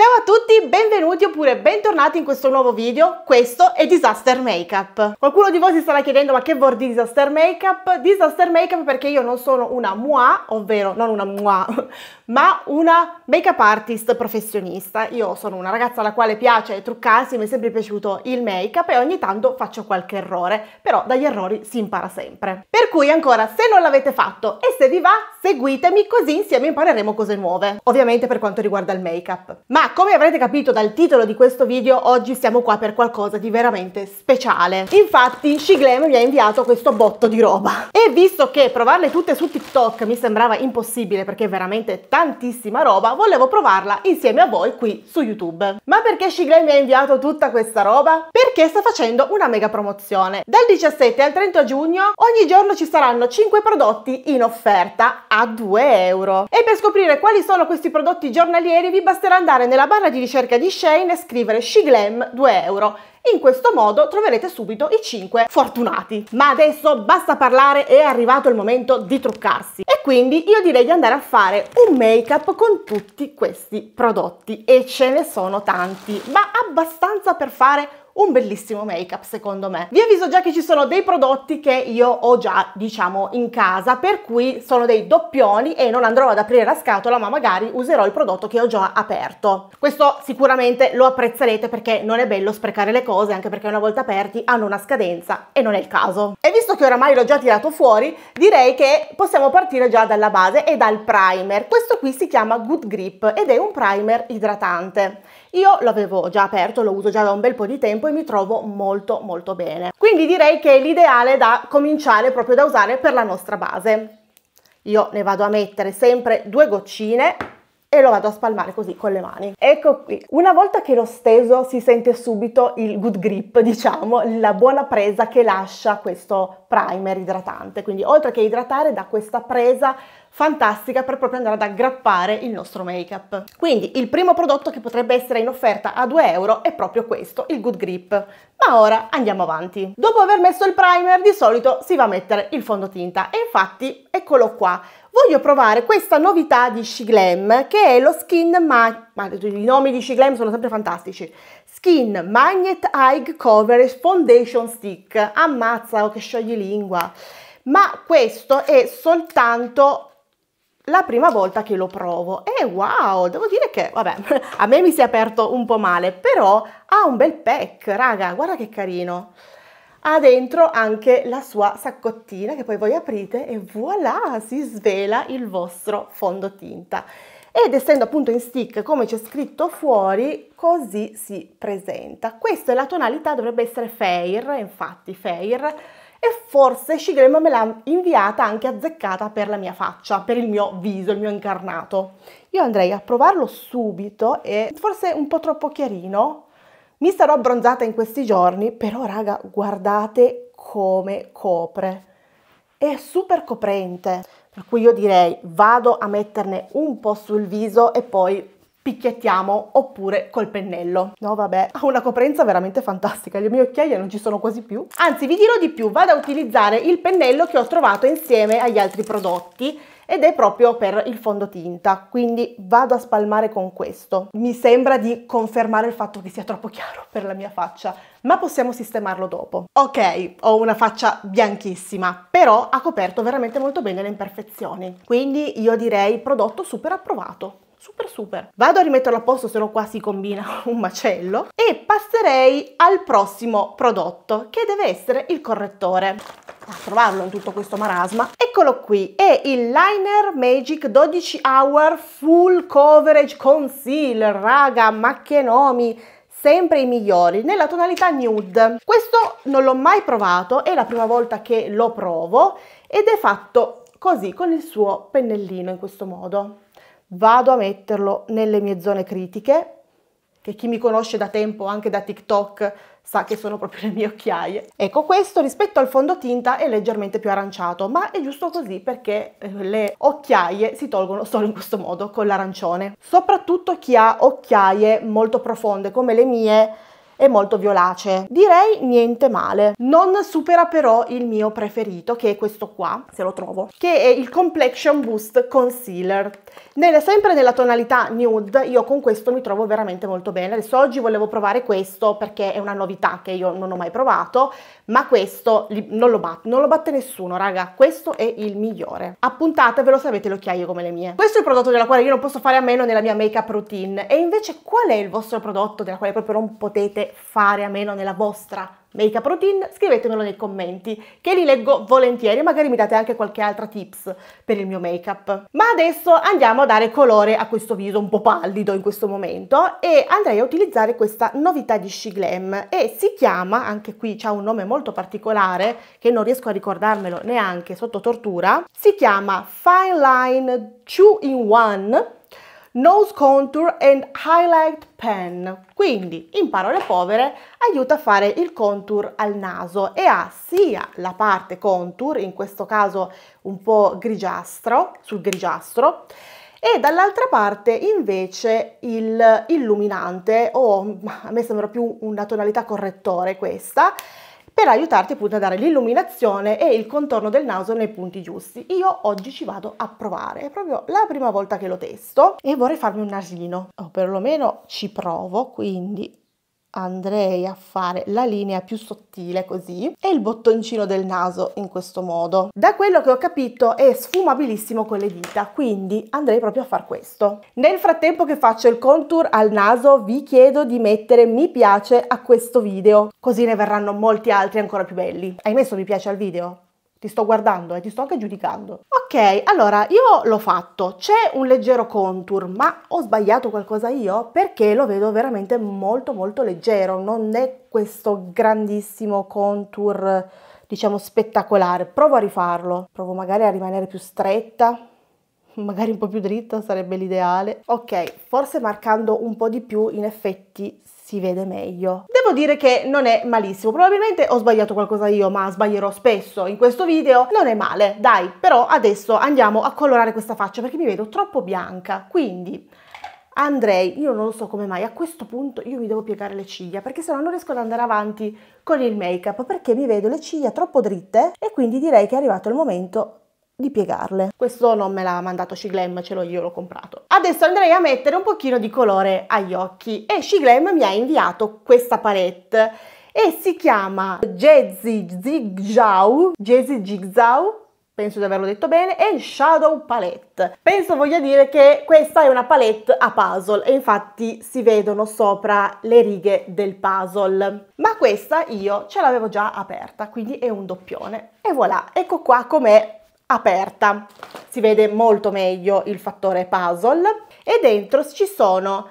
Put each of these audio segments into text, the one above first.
Ciao a tutti, benvenuti oppure bentornati in questo nuovo video, questo è Disaster Makeup. Qualcuno di voi si starà chiedendo ma che vuol dire Disaster Makeup? Disaster Makeup perché io non sono una moi, ovvero non una moi, ma una makeup artist professionista. Io sono una ragazza alla quale piace truccarsi, mi è sempre piaciuto il makeup e ogni tanto faccio qualche errore, però dagli errori si impara sempre. Per cui ancora, se non l'avete fatto e se vi va, seguitemi così insieme impareremo cose nuove. Ovviamente per quanto riguarda il makeup. Ma come avrete capito dal titolo di questo video, oggi siamo qua per qualcosa di veramente speciale. Infatti Shiglam mi ha inviato questo botto di roba. E visto che provarle tutte su TikTok mi sembrava impossibile perché è veramente tantissima roba, volevo provarla insieme a voi qui su YouTube. Ma perché Shiglam mi ha inviato tutta questa roba? Perché sta facendo una mega promozione. Dal 17 al 30 giugno ogni giorno ci saranno 5 prodotti in offerta a 2 euro. E per scoprire quali sono questi prodotti giornalieri vi basterà andare nel nella barra di ricerca di Shane e scrivere Shiglam 2 euro. In questo modo troverete subito i 5 fortunati. Ma adesso basta parlare, è arrivato il momento di truccarsi. E quindi io direi di andare a fare un make up con tutti questi prodotti. E ce ne sono tanti, ma abbastanza per fare un bellissimo make up secondo me. Vi avviso già che ci sono dei prodotti che io ho già diciamo in casa per cui sono dei doppioni e non andrò ad aprire la scatola ma magari userò il prodotto che ho già aperto. Questo sicuramente lo apprezzerete perché non è bello sprecare le cose anche perché una volta aperti hanno una scadenza e non è il caso. E visto che oramai l'ho già tirato fuori direi che possiamo partire già dalla base e dal primer. Questo qui si chiama Good Grip ed è un primer idratante. Io l'avevo già aperto, l'ho uso già da un bel po' di tempo e mi trovo molto molto bene. Quindi direi che è l'ideale da cominciare proprio da usare per la nostra base. Io ne vado a mettere sempre due goccine e lo vado a spalmare così con le mani. Ecco qui. Una volta che l'ho steso si sente subito il good grip, diciamo, la buona presa che lascia questo primer idratante. Quindi oltre che idratare dà questa presa fantastica per proprio andare ad aggrappare il nostro make up. Quindi il primo prodotto che potrebbe essere in offerta a 2 euro è proprio questo, il Good Grip. Ma ora andiamo avanti. Dopo aver messo il primer di solito si va a mettere il fondotinta e infatti eccolo qua voglio provare questa novità di Shiglem che è lo Skin Magnet, i nomi di Shiglem sono sempre fantastici. Skin Magnet Eye Coverage Foundation Stick. Ammazza, oh, che sciogli lingua. Ma questo è soltanto la prima volta che lo provo e wow, devo dire che, vabbè, a me mi si è aperto un po' male, però ha un bel pack, raga, guarda che carino ha dentro anche la sua saccottina che poi voi aprite e voilà, si svela il vostro fondotinta. Ed essendo appunto in stick, come c'è scritto fuori, così si presenta. Questa è la tonalità, dovrebbe essere fair, infatti fair, e forse Shigrem me l'ha inviata anche azzeccata per la mia faccia, per il mio viso, il mio incarnato. Io andrei a provarlo subito e forse un po' troppo chiarino, mi sarò abbronzata in questi giorni, però raga, guardate come copre. È super coprente, per cui io direi vado a metterne un po' sul viso e poi picchiettiamo oppure col pennello. No vabbè, ha una coprenza veramente fantastica, le mie occhiaie non ci sono quasi più. Anzi vi dirò di più, vado a utilizzare il pennello che ho trovato insieme agli altri prodotti ed è proprio per il fondotinta, quindi vado a spalmare con questo. Mi sembra di confermare il fatto che sia troppo chiaro per la mia faccia, ma possiamo sistemarlo dopo. Ok, ho una faccia bianchissima, però ha coperto veramente molto bene le imperfezioni, quindi io direi prodotto super approvato super super. Vado a rimetterlo a posto, se no qua si combina un macello. E passerei al prossimo prodotto, che deve essere il correttore. A trovarlo in tutto questo marasma. Eccolo qui, è il Liner Magic 12 Hour Full Coverage Concealer. Raga, ma che nomi! sempre i migliori nella tonalità nude questo non l'ho mai provato è la prima volta che lo provo ed è fatto così con il suo pennellino in questo modo vado a metterlo nelle mie zone critiche, che chi mi conosce da tempo anche da TikTok sa che sono proprio le mie occhiaie. Ecco, questo rispetto al fondotinta è leggermente più aranciato, ma è giusto così perché eh, le occhiaie si tolgono solo in questo modo, con l'arancione. Soprattutto chi ha occhiaie molto profonde come le mie, e molto violace. Direi niente male. Non supera però il mio preferito, che è questo qua, se lo trovo, che è il Complexion Boost Concealer. Nelle, sempre nella tonalità nude, io con questo mi trovo veramente molto bene. Adesso oggi volevo provare questo perché è una novità che io non ho mai provato, ma questo non lo, batte, non lo batte nessuno, raga. Questo è il migliore. Appuntatevelo se avete le occhiaie come le mie. Questo è il prodotto della quale io non posso fare a meno nella mia make-up routine. E invece qual è il vostro prodotto della quale proprio non potete fare a meno nella vostra make up routine, scrivetemelo nei commenti, che li leggo volentieri e magari mi date anche qualche altra tips per il mio make up. Ma adesso andiamo a dare colore a questo viso un po' pallido in questo momento e andrei a utilizzare questa novità di She Glam e si chiama, anche qui c'ha un nome molto particolare che non riesco a ricordarmelo neanche sotto tortura, si chiama Fine Line 2 in 1 Nose Contour and Highlight Pen. Quindi, in parole povere, aiuta a fare il contour al naso e ha sia la parte contour, in questo caso un po' grigiastro, sul grigiastro, e dall'altra parte invece il illuminante, o a me sembra più una tonalità correttore questa, per aiutarti appunto a dare l'illuminazione e il contorno del naso nei punti giusti. Io oggi ci vado a provare, è proprio la prima volta che lo testo e vorrei farmi un nasino, o perlomeno ci provo, quindi andrei a fare la linea più sottile così e il bottoncino del naso in questo modo. Da quello che ho capito è sfumabilissimo con le dita, quindi andrei proprio a far questo. Nel frattempo che faccio il contour al naso vi chiedo di mettere mi piace a questo video, così ne verranno molti altri ancora più belli. Hai messo mi piace al video? Ti sto guardando e eh, ti sto anche giudicando. Ok, allora io l'ho fatto, c'è un leggero contour, ma ho sbagliato qualcosa io perché lo vedo veramente molto molto leggero, non è questo grandissimo contour diciamo spettacolare. Provo a rifarlo, provo magari a rimanere più stretta, magari un po' più dritta sarebbe l'ideale. Ok, forse marcando un po' di più in effetti si vede meglio. Devo dire che non è malissimo, probabilmente ho sbagliato qualcosa io, ma sbaglierò spesso in questo video, non è male, dai, però adesso andiamo a colorare questa faccia perché mi vedo troppo bianca, quindi... Andrei, io non lo so come mai, a questo punto io mi devo piegare le ciglia perché sennò non riesco ad andare avanti con il make up perché mi vedo le ciglia troppo dritte e quindi direi che è arrivato il momento di piegarle. Questo non me l'ha mandato Shiglem, ce l'ho io, l'ho comprato. Adesso andrei a mettere un pochino di colore agli occhi e Shiglem mi ha inviato questa palette e si chiama Jazzy Zigzag, Jazzy Zigzag, penso di averlo detto bene, e Shadow Palette. Penso voglia dire che questa è una palette a puzzle e infatti si vedono sopra le righe del puzzle. Ma questa io ce l'avevo già aperta, quindi è un doppione. E voilà, ecco qua com'è aperta. Si vede molto meglio il fattore puzzle e dentro ci sono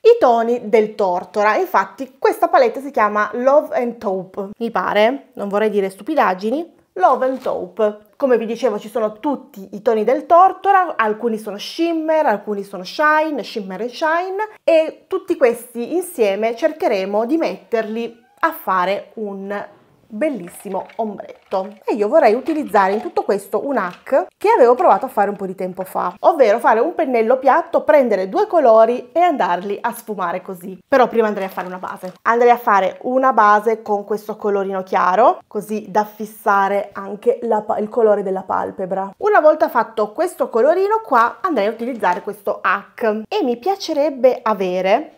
i toni del Tortora, infatti questa palette si chiama Love and Taupe, mi pare, non vorrei dire stupidaggini, Love and Taupe. Come vi dicevo ci sono tutti i toni del Tortora, alcuni sono shimmer, alcuni sono shine, shimmer e shine e tutti questi insieme cercheremo di metterli a fare un bellissimo ombretto e io vorrei utilizzare in tutto questo un hack che avevo provato a fare un po' di tempo fa ovvero fare un pennello piatto prendere due colori e andarli a sfumare così però prima andrei a fare una base andrei a fare una base con questo colorino chiaro così da fissare anche la, il colore della palpebra una volta fatto questo colorino qua andrei a utilizzare questo hack e mi piacerebbe avere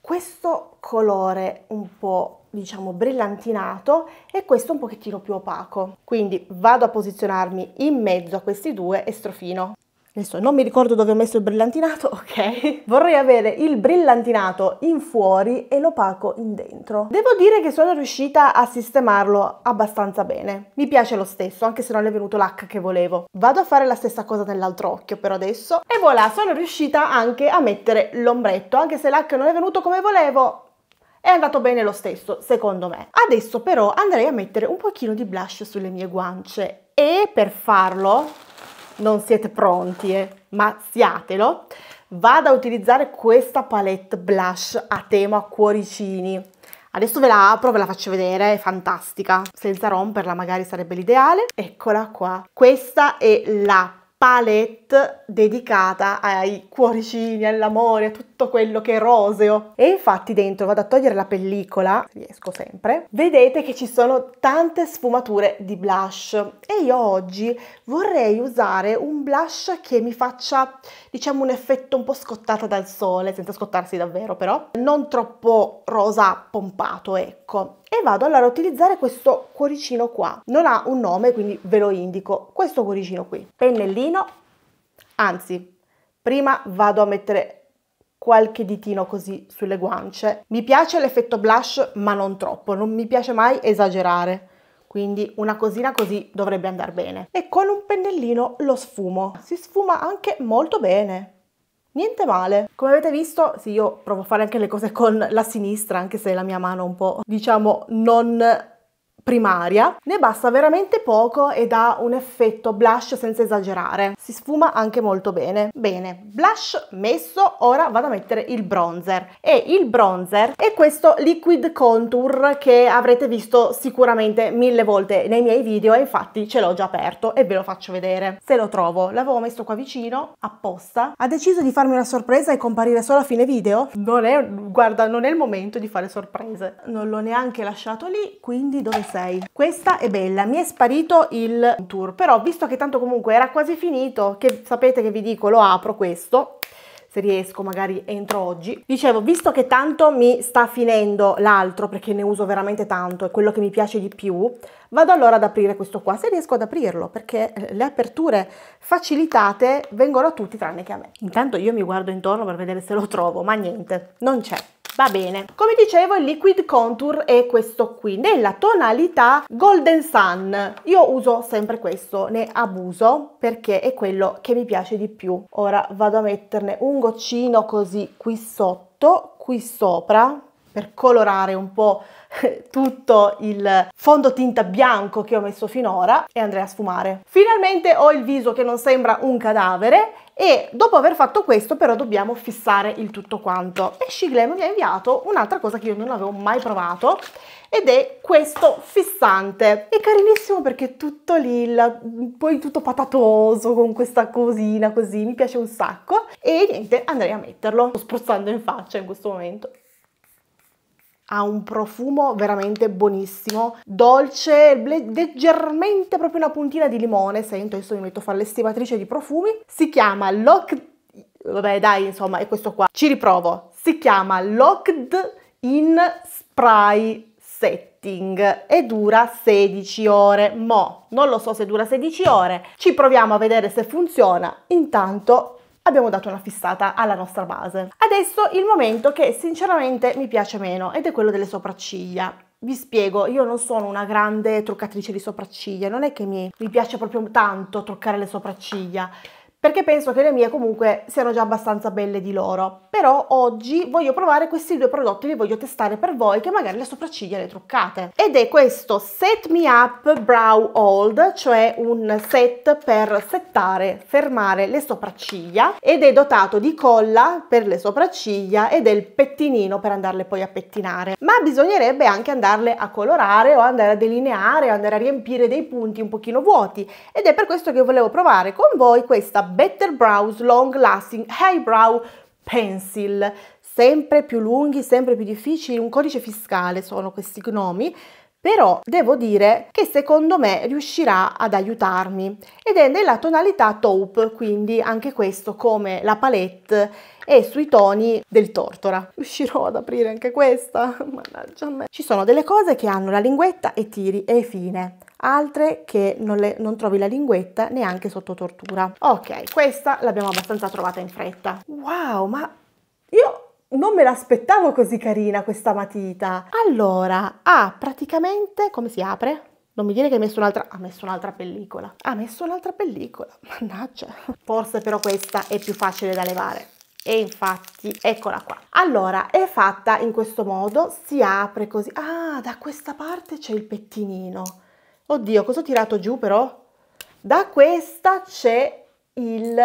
questo colore un po' diciamo brillantinato e questo un pochettino più opaco. Quindi vado a posizionarmi in mezzo a questi due e strofino. Adesso non mi ricordo dove ho messo il brillantinato, ok. Vorrei avere il brillantinato in fuori e l'opaco in dentro. Devo dire che sono riuscita a sistemarlo abbastanza bene. Mi piace lo stesso, anche se non è venuto l'H che volevo. Vado a fare la stessa cosa nell'altro occhio per adesso. E voilà, sono riuscita anche a mettere l'ombretto. Anche se l'H non è venuto come volevo, è andato bene lo stesso, secondo me. Adesso però andrei a mettere un pochino di blush sulle mie guance e per farlo, non siete pronti, eh, ma siatelo, vado a utilizzare questa palette blush a tema cuoricini. Adesso ve la apro, ve la faccio vedere, è fantastica. Senza romperla magari sarebbe l'ideale. Eccola qua. Questa è la palette dedicata ai cuoricini, all'amore, a tutto quello che è roseo. E infatti dentro vado a togliere la pellicola, riesco sempre, vedete che ci sono tante sfumature di blush e io oggi vorrei usare un blush che mi faccia diciamo un effetto un po' scottata dal sole, senza scottarsi davvero però, non troppo rosa pompato ecco e vado allora a utilizzare questo cuoricino qua. Non ha un nome, quindi ve lo indico. Questo cuoricino qui. Pennellino, anzi, prima vado a mettere qualche ditino così sulle guance. Mi piace l'effetto blush, ma non troppo, non mi piace mai esagerare. Quindi una cosina così dovrebbe andare bene. E con un pennellino lo sfumo. Si sfuma anche molto bene niente male. Come avete visto, sì, io provo a fare anche le cose con la sinistra, anche se la mia mano un po', diciamo, non primaria, ne basta veramente poco ed ha un effetto blush senza esagerare. Si sfuma anche molto bene. Bene, blush messo, ora vado a mettere il bronzer. E il bronzer è questo liquid contour che avrete visto sicuramente mille volte nei miei video e infatti ce l'ho già aperto e ve lo faccio vedere. Se lo trovo, l'avevo messo qua vicino apposta. Ha deciso di farmi una sorpresa e comparire solo a fine video? Non è, guarda, non è il momento di fare sorprese. Non l'ho neanche lasciato lì, quindi dove sei? 6. Questa è bella, mi è sparito il tour, però visto che tanto comunque era quasi finito, che sapete che vi dico, lo apro questo, se riesco magari entro oggi. Dicevo, visto che tanto mi sta finendo l'altro, perché ne uso veramente tanto, è quello che mi piace di più, vado allora ad aprire questo qua, se riesco ad aprirlo, perché eh, le aperture facilitate vengono a tutti tranne che a me. Intanto io mi guardo intorno per vedere se lo trovo, ma niente, non c'è. Va bene, come dicevo il liquid contour è questo qui, nella tonalità Golden Sun. Io uso sempre questo, ne abuso perché è quello che mi piace di più. Ora vado a metterne un goccino così qui sotto, qui sopra, per colorare un po' tutto il fondotinta bianco che ho messo finora e andrei a sfumare. Finalmente ho il viso che non sembra un cadavere e dopo aver fatto questo però dobbiamo fissare il tutto quanto e Shiglem mi ha inviato un'altra cosa che io non avevo mai provato ed è questo fissante è carinissimo perché è tutto lilla poi tutto patatoso con questa cosina così mi piace un sacco e niente andrei a metterlo sto spruzzando in faccia in questo momento ha un profumo veramente buonissimo, dolce, leggermente proprio una puntina di limone, sento, adesso mi metto a fare l'estimatrice di profumi, si chiama Locked, vabbè dai insomma è questo qua, ci riprovo, si chiama Locked in Spray setting e dura 16 ore, mo non lo so se dura 16 ore, ci proviamo a vedere se funziona, intanto abbiamo dato una fissata alla nostra base. Adesso il momento che sinceramente mi piace meno ed è quello delle sopracciglia. Vi spiego, io non sono una grande truccatrice di sopracciglia, non è che mi, mi piace proprio tanto truccare le sopracciglia, perché penso che le mie comunque siano già abbastanza belle di loro. Però oggi voglio provare questi due prodotti, li voglio testare per voi che magari le sopracciglia le truccate. Ed è questo Set Me Up Brow Old, cioè un set per settare, fermare le sopracciglia ed è dotato di colla per le sopracciglia e del pettinino per andarle poi a pettinare. Ma bisognerebbe anche andarle a colorare o andare a delineare o andare a riempire dei punti un pochino vuoti ed è per questo che volevo provare con voi questa Better Brows Long Lasting Eyebrow Pencil, sempre più lunghi, sempre più difficili, un codice fiscale sono questi gnomi, però devo dire che secondo me riuscirà ad aiutarmi ed è nella tonalità taupe, quindi anche questo come la palette è sui toni del tortora. Riuscirò ad aprire anche questa? Mannaggia a me. Ci sono delle cose che hanno la linguetta e tiri e fine altre che non, le, non trovi la linguetta neanche sotto tortura. Ok, questa l'abbiamo abbastanza trovata in fretta. Wow, ma io non me l'aspettavo così carina questa matita. Allora, ha ah, praticamente, come si apre? Non mi dire che ha messo un'altra... Ha messo un'altra pellicola. Ha messo un'altra pellicola, mannaggia. Forse però questa è più facile da levare. E infatti, eccola qua. Allora, è fatta in questo modo, si apre così. Ah, da questa parte c'è il pettinino. Oddio, cosa ho tirato giù però? Da questa c'è il...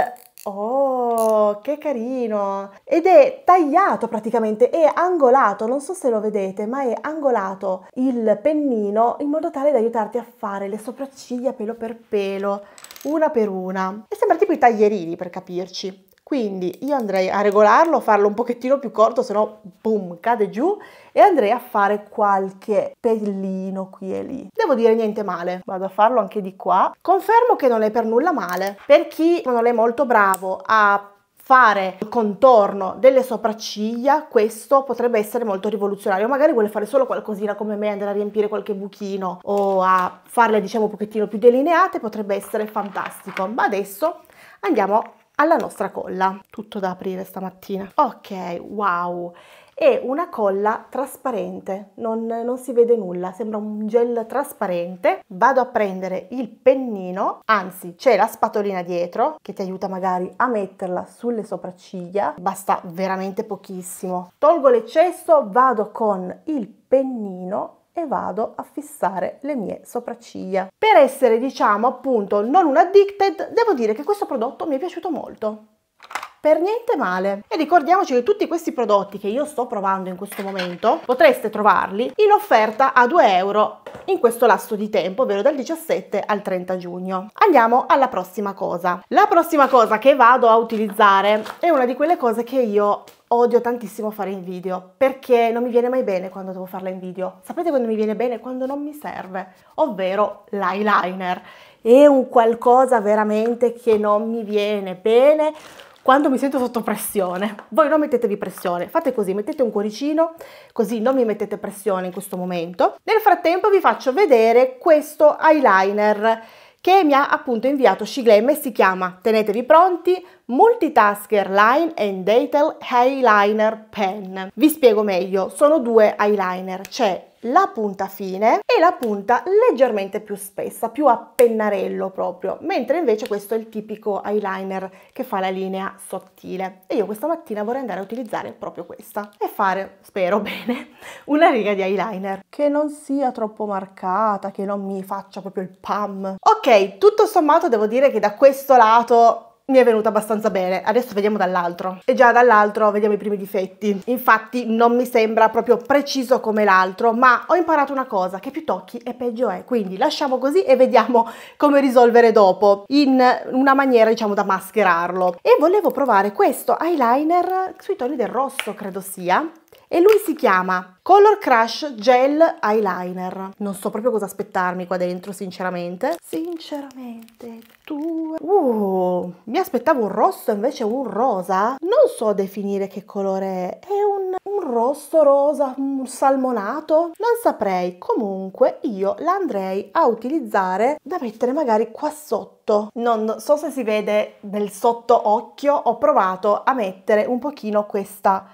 Oh, che carino! Ed è tagliato praticamente, è angolato, non so se lo vedete, ma è angolato il pennino in modo tale da aiutarti a fare le sopracciglia pelo per pelo, una per una. E sembra tipo i taglierini per capirci. Quindi io andrei a regolarlo, farlo un pochettino più corto, sennò boom, cade giù e andrei a fare qualche pellino qui e lì. Devo dire niente male, vado a farlo anche di qua. Confermo che non è per nulla male, per chi non è molto bravo a fare il contorno delle sopracciglia, questo potrebbe essere molto rivoluzionario. Magari vuole fare solo qualcosina come me, andare a riempire qualche buchino o a farle diciamo un pochettino più delineate, potrebbe essere fantastico. Ma adesso andiamo alla nostra colla. Tutto da aprire stamattina. Ok, wow! È una colla trasparente, non, non si vede nulla, sembra un gel trasparente. Vado a prendere il pennino, anzi c'è la spatolina dietro che ti aiuta magari a metterla sulle sopracciglia, basta veramente pochissimo. Tolgo l'eccesso, vado con il pennino e vado a fissare le mie sopracciglia. Per essere, diciamo, appunto non un addicted, devo dire che questo prodotto mi è piaciuto molto per niente male. E ricordiamoci che tutti questi prodotti che io sto provando in questo momento potreste trovarli in offerta a 2 euro in questo lasso di tempo, ovvero dal 17 al 30 giugno. Andiamo alla prossima cosa. La prossima cosa che vado a utilizzare è una di quelle cose che io odio tantissimo fare in video perché non mi viene mai bene quando devo farla in video. Sapete quando mi viene bene? Quando non mi serve, ovvero l'eyeliner. È un qualcosa veramente che non mi viene bene quando mi sento sotto pressione. Voi non mettetevi pressione, fate così, mettete un cuoricino, così non mi mettete pressione in questo momento. Nel frattempo vi faccio vedere questo eyeliner che mi ha appunto inviato Shiglem e si chiama, tenetevi pronti, Multitasker Line and Detail Eyeliner Pen. Vi spiego meglio, sono due eyeliner, c'è la punta fine e la punta leggermente più spessa, più a pennarello proprio, mentre invece questo è il tipico eyeliner che fa la linea sottile. E io questa mattina vorrei andare a utilizzare proprio questa e fare, spero bene, una riga di eyeliner che non sia troppo marcata, che non mi faccia proprio il pam. Ok, tutto sommato devo dire che da questo lato mi è venuta abbastanza bene. Adesso vediamo dall'altro. E già dall'altro vediamo i primi difetti. Infatti non mi sembra proprio preciso come l'altro, ma ho imparato una cosa, che più tocchi e peggio è. Quindi lasciamo così e vediamo come risolvere dopo, in una maniera diciamo da mascherarlo. E volevo provare questo eyeliner sui toni del rosso, credo sia e lui si chiama Color Crush Gel Eyeliner. Non so proprio cosa aspettarmi qua dentro, sinceramente. Sinceramente, tu... Uh, mi aspettavo un rosso, invece un rosa. Non so definire che colore è. È un, un rosso rosa, un salmonato. Non saprei. Comunque, io l'andrei a utilizzare da mettere magari qua sotto non so se si vede nel sotto occhio, ho provato a mettere un pochino questa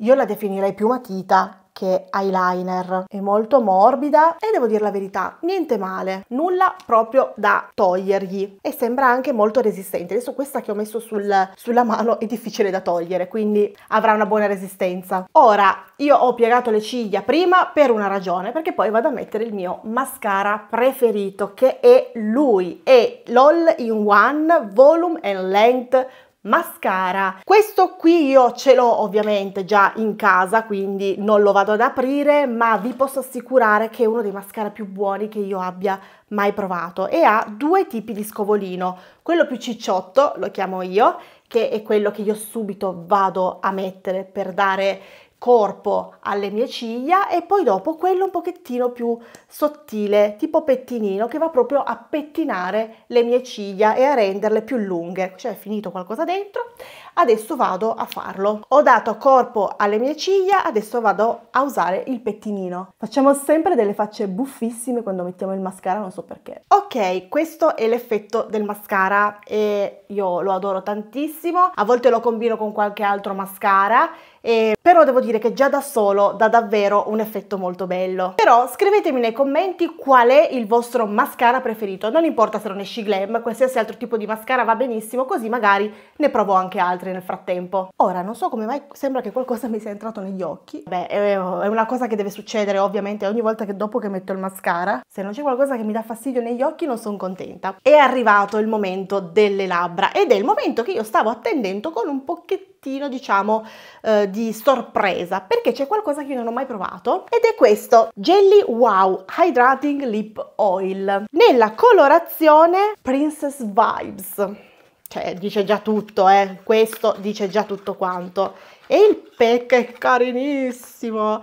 io la definirei più matita che eyeliner. È molto morbida e devo dire la verità, niente male, nulla proprio da togliergli e sembra anche molto resistente. Adesso questa che ho messo sul, sulla mano è difficile da togliere, quindi avrà una buona resistenza. Ora, io ho piegato le ciglia prima per una ragione, perché poi vado a mettere il mio mascara preferito che è lui, è l'All in One Volume and Length mascara. Questo qui io ce l'ho ovviamente già in casa, quindi non lo vado ad aprire, ma vi posso assicurare che è uno dei mascara più buoni che io abbia mai provato e ha due tipi di scovolino, quello più cicciotto, lo chiamo io, che è quello che io subito vado a mettere per dare corpo alle mie ciglia e poi dopo quello un pochettino più sottile, tipo pettinino, che va proprio a pettinare le mie ciglia e a renderle più lunghe. Cioè è finito qualcosa dentro adesso vado a farlo. Ho dato corpo alle mie ciglia, adesso vado a usare il pettinino. Facciamo sempre delle facce buffissime quando mettiamo il mascara, non so perché. Ok, questo è l'effetto del mascara e io lo adoro tantissimo. A volte lo combino con qualche altro mascara eh, però devo dire che già da solo dà davvero un effetto molto bello. Però scrivetemi nei commenti qual è il vostro mascara preferito, non importa se non è She Glam, qualsiasi altro tipo di mascara va benissimo, così magari ne provo anche altri altri nel frattempo. Ora, non so come mai sembra che qualcosa mi sia entrato negli occhi. Beh, è una cosa che deve succedere ovviamente ogni volta che dopo che metto il mascara. Se non c'è qualcosa che mi dà fastidio negli occhi non sono contenta. È arrivato il momento delle labbra ed è il momento che io stavo attendendo con un pochettino diciamo eh, di sorpresa perché c'è qualcosa che io non ho mai provato ed è questo Jelly Wow Hydrating Lip Oil nella colorazione Princess Vibes cioè dice già tutto, eh, questo dice già tutto quanto. E il PEC è carinissimo,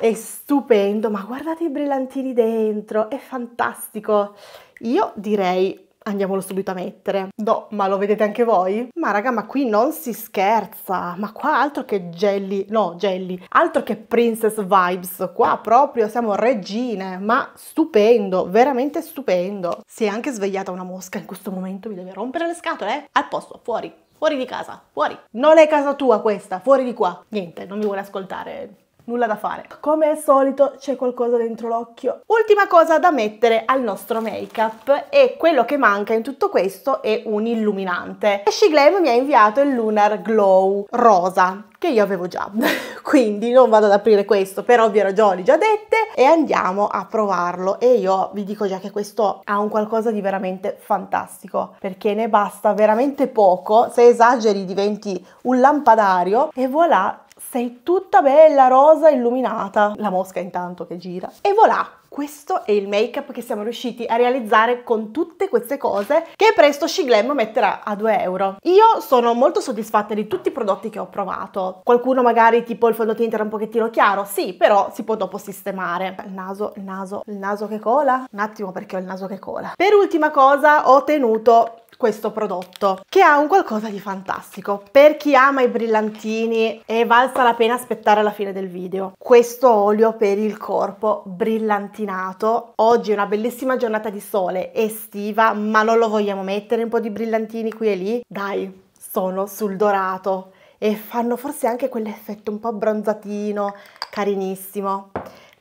è stupendo, ma guardate i brillantini dentro, è fantastico. Io direi andiamolo subito a mettere. No, ma lo vedete anche voi? Ma raga, ma qui non si scherza, ma qua altro che jelly, no jelly, altro che princess vibes, qua proprio siamo regine, ma stupendo, veramente stupendo. Si è anche svegliata una mosca in questo momento, mi deve rompere le scatole, eh? Al posto, fuori, fuori di casa, fuori. Non è casa tua questa, fuori di qua. Niente, non mi vuole ascoltare, nulla da fare. Come al solito c'è qualcosa dentro l'occhio. Ultima cosa da mettere al nostro make up e quello che manca in tutto questo è un illuminante. Ashy Glam mi ha inviato il Lunar Glow rosa che io avevo già quindi non vado ad aprire questo per ovvie ragioni già dette e andiamo a provarlo e io vi dico già che questo ha un qualcosa di veramente fantastico perché ne basta veramente poco se esageri diventi un lampadario e voilà sei tutta bella rosa illuminata. La mosca intanto che gira. E voilà! Questo è il make-up che siamo riusciti a realizzare con tutte queste cose che presto Shiglam metterà a 2 euro. Io sono molto soddisfatta di tutti i prodotti che ho provato. Qualcuno magari tipo il fondotinta era un pochettino chiaro, sì, però si può dopo sistemare. Il naso, il naso, il naso che cola. Un attimo perché ho il naso che cola. Per ultima cosa ho tenuto questo prodotto che ha un qualcosa di fantastico per chi ama i brillantini è valsa la pena aspettare la fine del video questo olio per il corpo brillantinato oggi è una bellissima giornata di sole estiva ma non lo vogliamo mettere un po' di brillantini qui e lì dai sono sul dorato e fanno forse anche quell'effetto un po' bronzatino carinissimo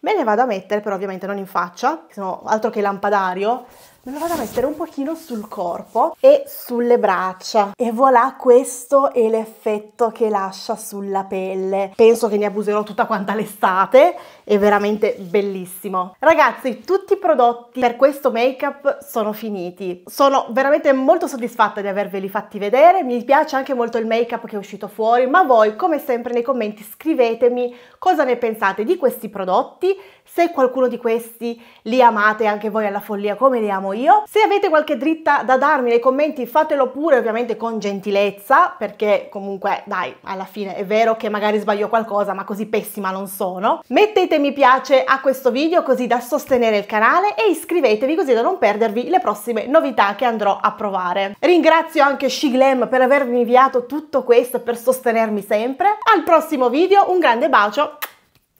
me ne vado a mettere però ovviamente non in faccia sono altro che lampadario me lo vado a mettere un pochino sul corpo e sulle braccia e voilà questo è l'effetto che lascia sulla pelle penso che ne abuserò tutta quanta l'estate è veramente bellissimo. Ragazzi, tutti i prodotti per questo make-up sono finiti. Sono veramente molto soddisfatta di averveli fatti vedere, mi piace anche molto il make-up che è uscito fuori, ma voi come sempre nei commenti scrivetemi cosa ne pensate di questi prodotti, se qualcuno di questi li amate anche voi alla follia come li amo io. Se avete qualche dritta da darmi nei commenti fatelo pure ovviamente con gentilezza perché comunque dai alla fine è vero che magari sbaglio qualcosa ma così pessima non sono. Mettete mettete mi piace a questo video così da sostenere il canale e iscrivetevi così da non perdervi le prossime novità che andrò a provare. Ringrazio anche Shiglem per avermi inviato tutto questo per sostenermi sempre. Al prossimo video un grande bacio,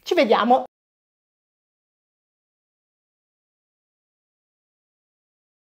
ci vediamo!